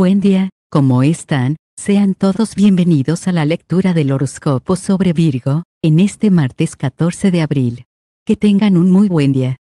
Buen día, ¿cómo están? Sean todos bienvenidos a la lectura del horóscopo sobre Virgo, en este martes 14 de abril. Que tengan un muy buen día.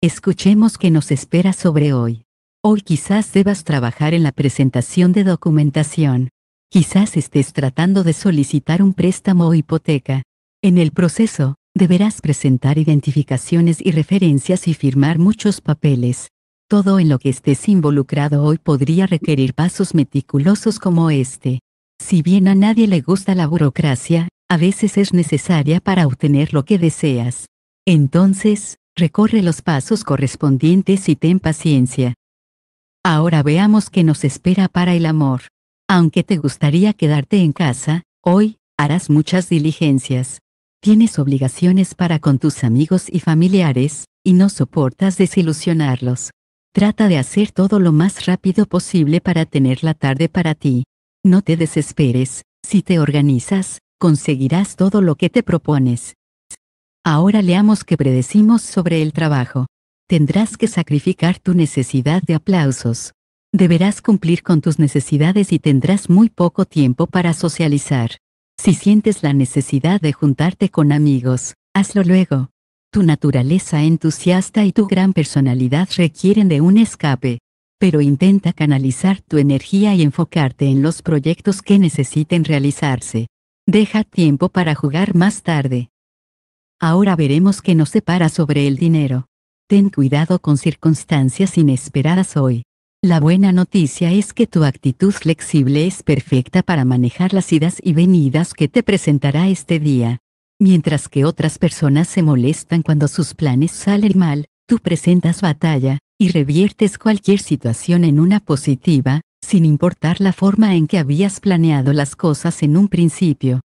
Escuchemos qué nos espera sobre hoy. Hoy quizás debas trabajar en la presentación de documentación. Quizás estés tratando de solicitar un préstamo o hipoteca. En el proceso, deberás presentar identificaciones y referencias y firmar muchos papeles. Todo en lo que estés involucrado hoy podría requerir pasos meticulosos como este. Si bien a nadie le gusta la burocracia, a veces es necesaria para obtener lo que deseas. Entonces, recorre los pasos correspondientes y ten paciencia. Ahora veamos qué nos espera para el amor. Aunque te gustaría quedarte en casa, hoy, harás muchas diligencias. Tienes obligaciones para con tus amigos y familiares, y no soportas desilusionarlos. Trata de hacer todo lo más rápido posible para tener la tarde para ti. No te desesperes, si te organizas, conseguirás todo lo que te propones. Ahora leamos que predecimos sobre el trabajo. Tendrás que sacrificar tu necesidad de aplausos. Deberás cumplir con tus necesidades y tendrás muy poco tiempo para socializar. Si sientes la necesidad de juntarte con amigos, hazlo luego. Tu naturaleza entusiasta y tu gran personalidad requieren de un escape. Pero intenta canalizar tu energía y enfocarte en los proyectos que necesiten realizarse. Deja tiempo para jugar más tarde. Ahora veremos no se para sobre el dinero. Ten cuidado con circunstancias inesperadas hoy. La buena noticia es que tu actitud flexible es perfecta para manejar las idas y venidas que te presentará este día. Mientras que otras personas se molestan cuando sus planes salen mal, tú presentas batalla, y reviertes cualquier situación en una positiva, sin importar la forma en que habías planeado las cosas en un principio.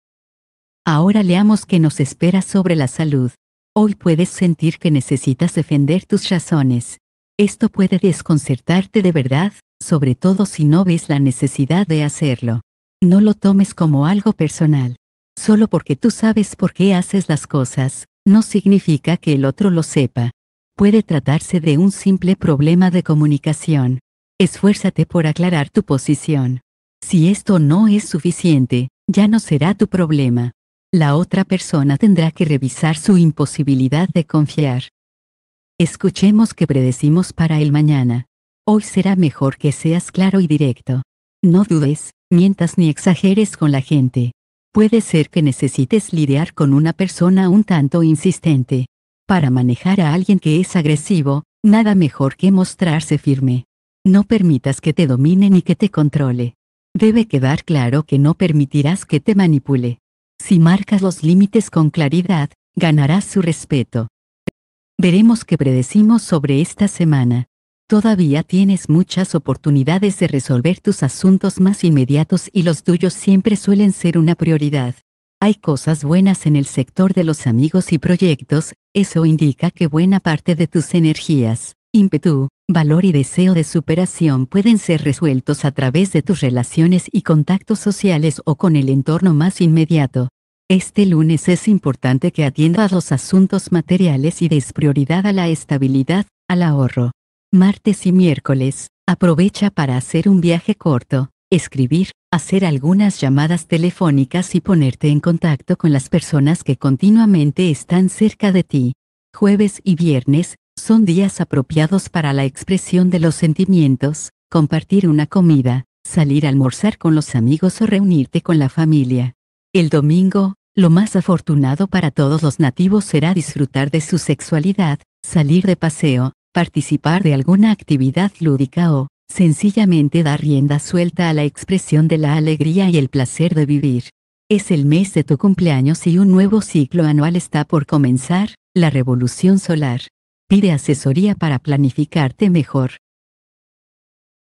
Ahora leamos qué nos espera sobre la salud. Hoy puedes sentir que necesitas defender tus razones. Esto puede desconcertarte de verdad, sobre todo si no ves la necesidad de hacerlo. No lo tomes como algo personal. Solo porque tú sabes por qué haces las cosas, no significa que el otro lo sepa. Puede tratarse de un simple problema de comunicación. Esfuérzate por aclarar tu posición. Si esto no es suficiente, ya no será tu problema. La otra persona tendrá que revisar su imposibilidad de confiar. Escuchemos que predecimos para el mañana. Hoy será mejor que seas claro y directo. No dudes, mientas ni exageres con la gente puede ser que necesites lidiar con una persona un tanto insistente. Para manejar a alguien que es agresivo, nada mejor que mostrarse firme. No permitas que te domine ni que te controle. Debe quedar claro que no permitirás que te manipule. Si marcas los límites con claridad, ganarás su respeto. Veremos qué predecimos sobre esta semana. Todavía tienes muchas oportunidades de resolver tus asuntos más inmediatos y los tuyos siempre suelen ser una prioridad. Hay cosas buenas en el sector de los amigos y proyectos, eso indica que buena parte de tus energías, ímpetu, valor y deseo de superación pueden ser resueltos a través de tus relaciones y contactos sociales o con el entorno más inmediato. Este lunes es importante que atiendas los asuntos materiales y des prioridad a la estabilidad, al ahorro, martes y miércoles, aprovecha para hacer un viaje corto, escribir, hacer algunas llamadas telefónicas y ponerte en contacto con las personas que continuamente están cerca de ti. Jueves y viernes, son días apropiados para la expresión de los sentimientos, compartir una comida, salir a almorzar con los amigos o reunirte con la familia. El domingo, lo más afortunado para todos los nativos será disfrutar de su sexualidad, salir de paseo, participar de alguna actividad lúdica o, sencillamente dar rienda suelta a la expresión de la alegría y el placer de vivir. Es el mes de tu cumpleaños y un nuevo ciclo anual está por comenzar, la revolución solar. Pide asesoría para planificarte mejor.